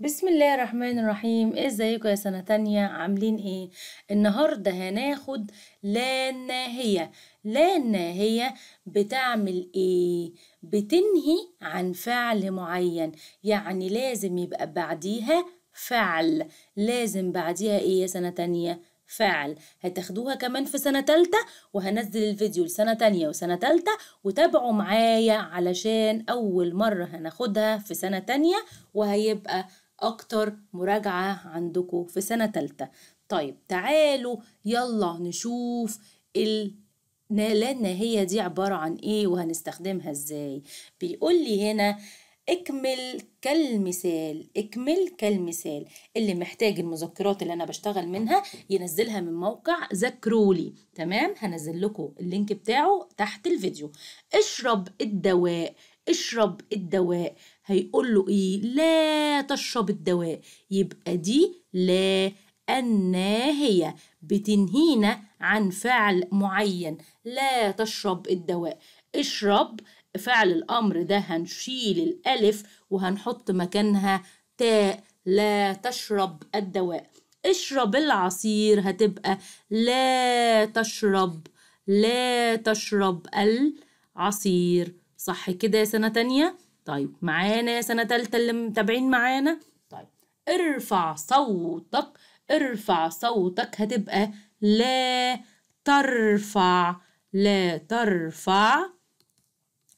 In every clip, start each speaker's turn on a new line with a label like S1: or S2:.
S1: بسم الله الرحمن الرحيم ازيكم يا سنة تانية عاملين ايه النهاردة هناخد لا هي لا هي بتعمل ايه بتنهي عن فعل معين يعني لازم يبقى بعديها فعل لازم بعديها ايه يا سنة تانية فعل هتاخدوها كمان في سنة تالتة وهنزل الفيديو لسنة تانية وسنة تالتة وتابعوا معايا علشان أول مرة هناخدها في سنة تانية وهيبقى أكتر مراجعة عندكم في سنة تالتة طيب تعالوا يلا نشوف لأن هي دي عبارة عن إيه وهنستخدمها إزاي بيقول لي هنا اكمل كالمثال اكمل كالمثال اللي محتاج المذكرات اللي انا بشتغل منها ينزلها من موقع ذكرولي تمام هنزل لكم اللينك بتاعه تحت الفيديو اشرب الدواء اشرب الدواء هيقول له إيه لا تشرب الدواء يبقى دي لا الناهية بتنهينا عن فعل معين لا تشرب الدواء اشرب فعل الأمر ده هنشيل الألف وهنحط مكانها تاء لا تشرب الدواء اشرب العصير هتبقى لا تشرب لا تشرب العصير صح كده يا سنة تانية؟ طيب معانا سنة تالتة اللي متابعين معانا طيب ارفع صوتك ارفع صوتك هتبقى لا ترفع لا ترفع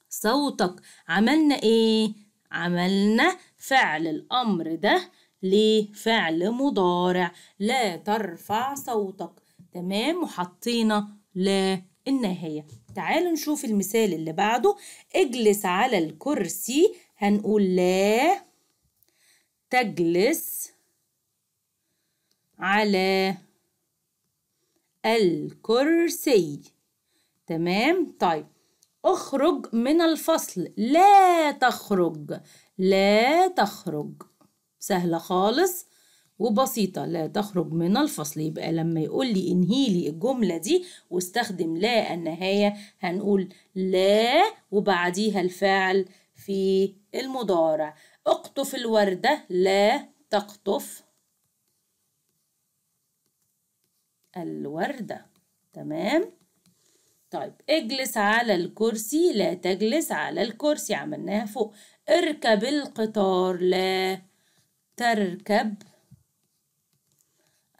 S1: صوتك عملنا ايه عملنا فعل الامر ده لفعل مضارع لا ترفع صوتك تمام وحطينا لا النهايه تعالوا نشوف المثال اللي بعده اجلس على الكرسي هنقول لا تجلس على الكرسي تمام طيب اخرج من الفصل لا تخرج لا تخرج سهلة خالص وبسيطة لا تخرج من الفصل يبقى لما يقول لي انهي لي الجملة دي واستخدم لا النهاية هنقول لا وبعديها الفعل في المضارع اقطف الوردة لا تقطف الوردة تمام طيب اجلس على الكرسي لا تجلس على الكرسي عملناها فوق اركب القطار لا تركب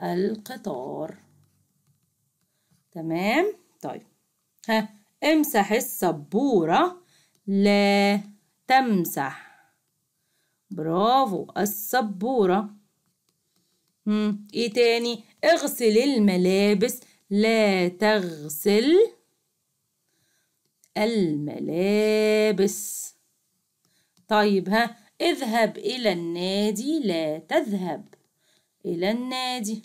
S1: القطار تمام طيب ها امسح السبورة لا تمسح برافو السبورة هم ايه تاني اغسل الملابس لا تغسل الملابس طيب ها اذهب إلى النادي لا تذهب إلى النادي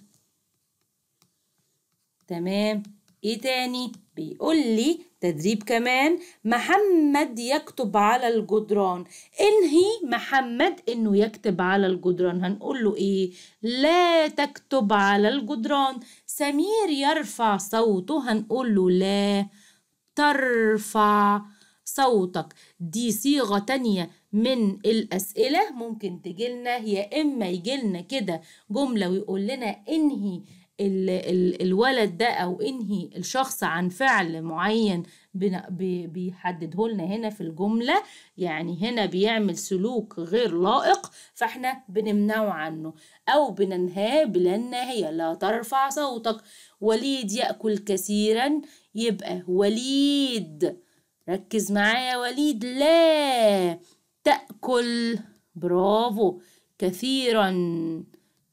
S1: تمام ايه تاني بيقول لي تدريب كمان محمد يكتب على الجدران انهي محمد انه يكتب على الجدران هنقول له ايه لا تكتب على الجدران سمير يرفع صوته هنقول له لا ترفع صوتك دي صيغة تانية من الأسئلة ممكن تجيلنا يا إما يجيلنا كده جملة ويقول لنا انهي ال ال الولد ده او انهي الشخص عن فعل معين بيحدده لنا هنا في الجمله يعني هنا بيعمل سلوك غير لائق فاحنا بنمنعه عنه او بننهاه بلا نهايه لا ترفع صوتك وليد ياكل كثيرا يبقى وليد ركز معايا وليد لا تاكل برافو كثيرا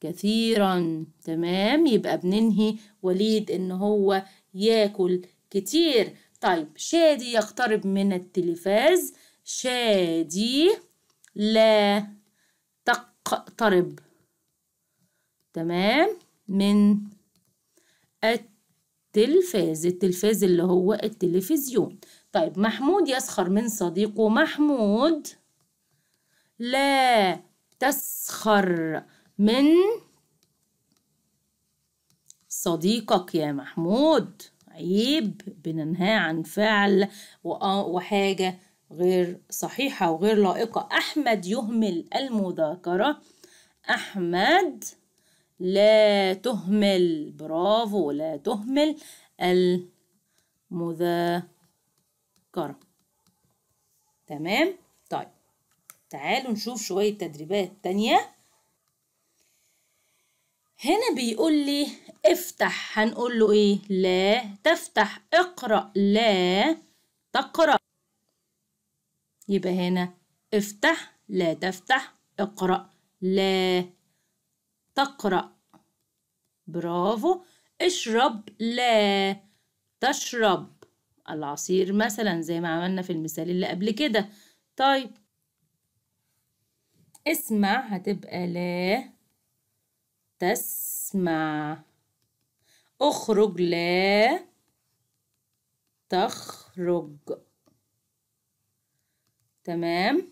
S1: كثيرا تمام يبقى بننهي وليد ان هو ياكل كتير طيب شادي يقترب من التلفاز شادي لا تقترب تمام من التلفاز التلفاز اللي هو التلفزيون طيب محمود يسخر من صديقه محمود لا تسخر من صديقك يا محمود عيب بننهى عن فعل وحاجة غير صحيحة وغير لائقة أحمد يهمل المذاكرة أحمد لا تهمل برافو لا تهمل المذاكرة تمام طيب تعالوا نشوف شوية تدريبات تانية هنا بيقول لي افتح هنقول له ايه لا تفتح اقرأ لا تقرأ يبقى هنا افتح لا تفتح اقرأ لا تقرأ برافو اشرب لا تشرب العصير مثلا زي ما عملنا في المثال اللي قبل كده طيب اسمع هتبقى لا تسمع اخرج لا تخرج تمام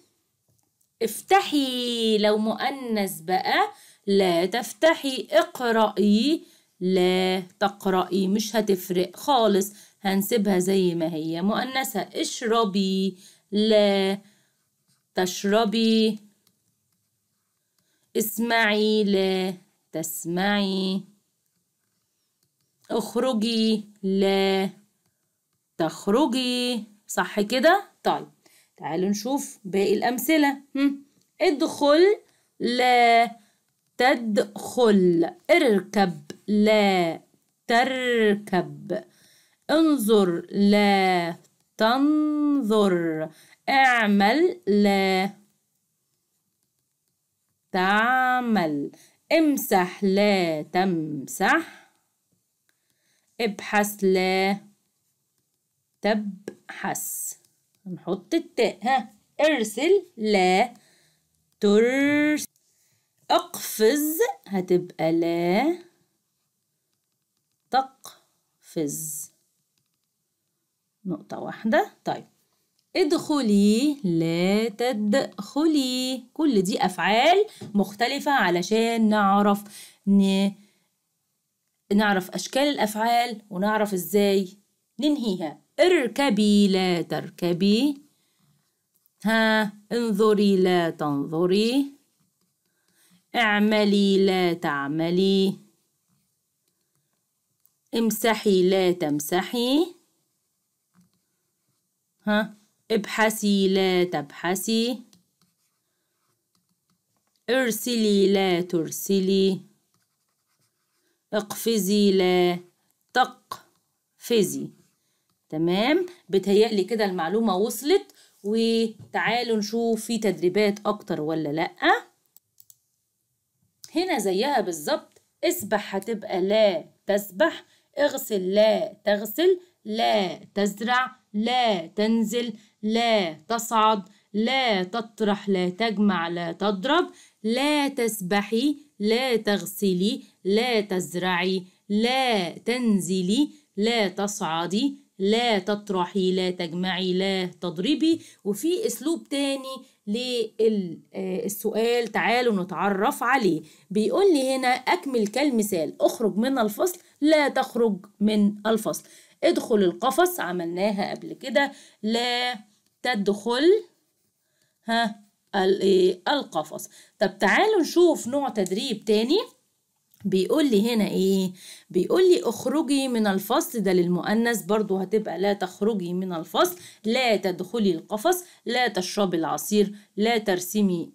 S1: افتحي لو مؤنث بقى لا تفتحي اقرأي لا تقرأي مش هتفرق خالص هنسيبها زي ما هي مؤنثة اشربي لا تشربي اسمعي لا تسمعي اخرجي لا تخرجي صح كده طيب تعالوا نشوف باقي الأمثلة هم. ادخل لا تدخل اركب لا تركب انظر لا تنظر اعمل لا تعمل امسح لا تمسح ابحث لا تبحث نحط التاء ها ارسل لا ترسل اقفز هتبقى لا تقفز نقطة واحدة طيب ادخلي لا تدخلي كل دي أفعال مختلفة علشان نعرف ن... نعرف أشكال الأفعال ونعرف إزاي ننهيها اركبي لا تركبي ها انظري لا تنظري اعملي لا تعملي امسحي لا تمسحي ها ابحثي لا تبحثي ارسلي لا ترسلي اقفزي لا تقفزي تمام بتهيألي كده المعلومة وصلت وتعالوا نشوف في تدريبات أكتر ولا لأ هنا زيها بالظبط اسبح هتبقى لا تسبح اغسل لا تغسل لا تزرع لا تنزل لا تصعد لا تطرح لا تجمع لا تضرب لا تسبحي لا تغسلي لا تزرعي لا تنزلي لا تصعدي لا تطرحي لا تجمعي لا تضربي وفي اسلوب تاني للسؤال آه، تعالوا نتعرف عليه بيقول لي هنا اكمل كالمثال اخرج من الفصل لا تخرج من الفصل ادخل القفص عملناها قبل كده لا تدخل ها إيه، القفص طب تعالوا نشوف نوع تدريب تاني بيقول لي هنا ايه بيقول لي اخرجي من الفصل ده للمؤنث برضو هتبقى لا تخرجي من الفصل لا تدخلي القفص لا تشربي العصير لا ترسمي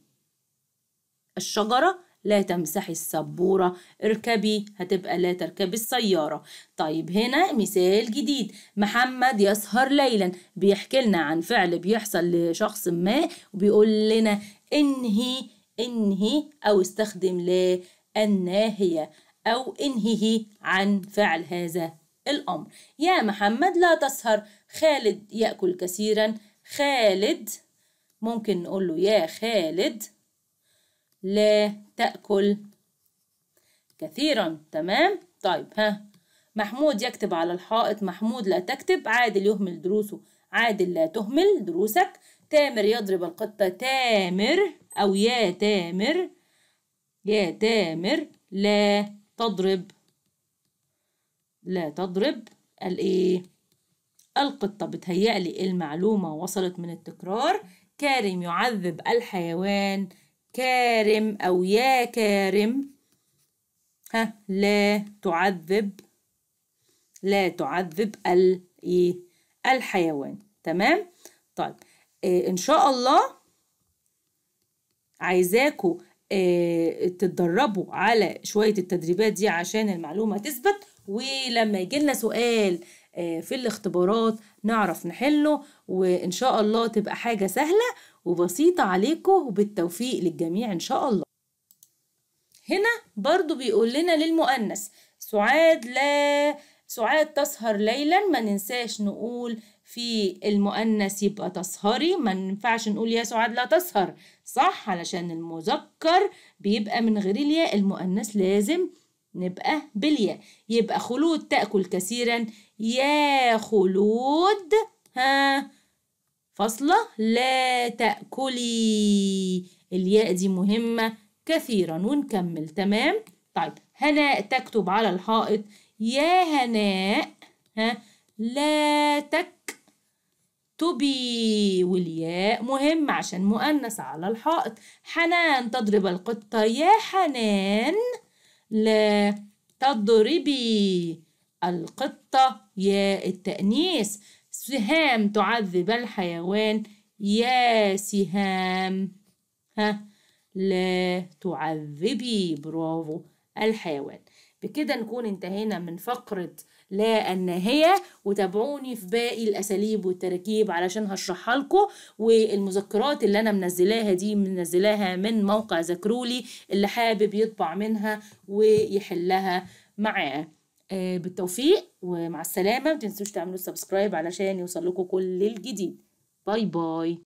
S1: الشجرة لا تمسحي السبورة اركبي هتبقى لا تركبي السيارة طيب هنا مثال جديد محمد يسهر ليلا بيحكي لنا عن فعل بيحصل لشخص ما وبيقول لنا انهي انهي او استخدم لا الناهية أو انهيه عن فعل هذا الأمر يا محمد لا تسهر خالد يأكل كثيرا خالد ممكن نقول له يا خالد لا تأكل كثيرا تمام طيب ها محمود يكتب على الحائط محمود لا تكتب عادل يهمل دروسه عادل لا تهمل دروسك تامر يضرب القطة تامر أو يا تامر يا تامر لا تضرب لا تضرب الايه القطة بتهيألي المعلومة وصلت من التكرار كارم يعذب الحيوان كارم أو يا كارم ها لا تعذب لا تعذب ال إيه الحيوان تمام طيب إيه إن شاء الله عايزاكوا إيه تتدربوا على شوية التدريبات دي عشان المعلومة تثبت ولما يجي لنا سؤال آه، في الاختبارات نعرف نحله وإن شاء الله تبقى حاجة سهلة وبسيطة عليكم وبالتوفيق للجميع إن شاء الله هنا برضو بيقول لنا للمؤنث سعاد لا سعاد تسهر ليلا ما ننساش نقول في المؤنث يبقى تسهري ما ننفعش نقول يا سعاد لا تسهر صح علشان المذكر بيبقى من غير الياء المؤنث لازم نبقى بالياء يبقى خلود تأكل كثيرا يا خلود ها فاصلة لا تأكلي الياء دي مهمة كثيرا ونكمل تمام طيب هناء تكتب على الحائط يا هناء ها لا تكتبي والياء مهم عشان مؤنث على الحائط حنان تضرب القطة يا حنان لا تضربي القطة يا التأنيس سهام تعذب الحيوان يا سهام ها لا تعذبي برافو الحيوان بكده نكون انتهينا من فقرة لا الناهية وتابعوني في باقي الأساليب والتراكيب علشان هشرحها لكم والمذكرات اللي أنا منزلاها دي منزلاها من موقع ذاكرولي اللي حابب يطبع منها ويحلها معاه آه، بالتوفيق ومع السلامة ما تنسوش تعملوا سبسكرايب علشان يوصل لكم كل الجديد باي باي